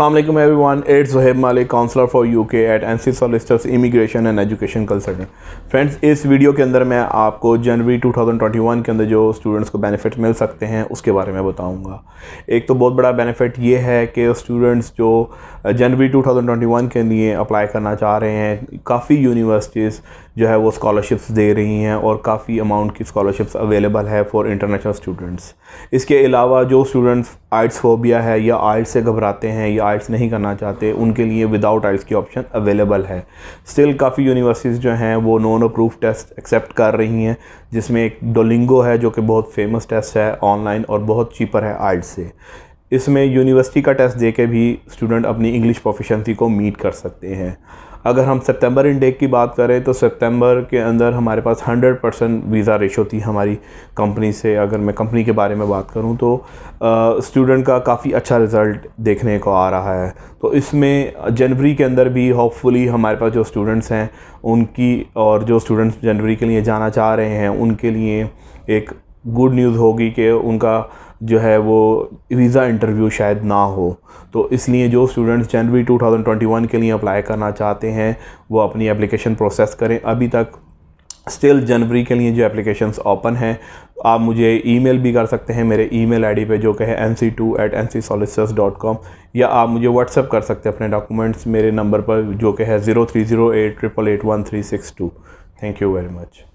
every one eight Zaheb Malik counsellor for U K at N C solicitors immigration and education consultant friends इस video के अंदर मैं आपको जनवरी 2021 के अंदर जो स्टूडेंट्स को बेनिफिट मिल सकते हैं उसके बारे में बताऊंगा एक तो बहुत बड़ा बेनिफिट ये है कि स्टूडेंट्स जो जनवरी 2021 के लिए अप्लाई करना चाह रहे हैं काफ़ी यूनिवर्सिटीज़ जो है वो स्कॉलरशिप्स दे रही हैं और काफ़ी अमाउंट की स्कॉलरशिप्स अवेलेबल है फॉर इंटरनेशनल स्टूडेंट्स इसके अलावा जो स्टूडेंट्स आर्ट्स फोबिया है या आर्ट्स से घबराते हैं या आर्ट्स नहीं करना चाहते उनके लिए विदाउट आर्ट्स की ऑप्शन अवेलेबल है स्टिल काफ़ी यूनिवर्सिटीज़ जो हैं वो नॉन अप्रूव टेस्ट एक्सेप्ट कर रही हैं जिसमें एक डोलिंगो है जो कि बहुत फेमस टेस्ट है ऑनलाइन और बहुत चीपर है आर्ट्स से इसमें यूनिवर्सिटी का टेस्ट दे के भी स्टूडेंट अपनी इंग्लिश प्रोफिशेंसी को मीट कर सकते हैं अगर हम सितंबर इंडेक की बात करें तो सितंबर के अंदर हमारे पास 100 परसेंट वीज़ा रेशो थी हमारी कंपनी से अगर मैं कंपनी के बारे में बात करूं तो स्टूडेंट का काफ़ी अच्छा रिज़ल्ट देखने को आ रहा है तो इसमें जनवरी के अंदर भी होपफुली हमारे पास जो स्टूडेंट्स हैं उनकी और जो स्टूडेंट्स जनवरी के लिए जाना चाह रहे हैं उनके लिए एक गुड न्यूज़ होगी कि उनका जो है वो वीज़ा इंटरव्यू शायद ना हो तो इसलिए जो स्टूडेंट्स जनवरी 2021 के लिए अप्लाई करना चाहते हैं वो अपनी एप्लीकेशन प्रोसेस करें अभी तक स्टिल जनवरी के लिए जो एप्लीकेशंस ओपन हैं आप मुझे ईमेल भी कर सकते हैं मेरे ईमेल आईडी पे जो कि है N C two eight N C solis dot com या आप मुझे व्हाट्सअप कर सकते हैं अपने डॉक्यूमेंट्स मेरे नंबर पर जो कि है zero three zero eight triple eight one three six two thank you very much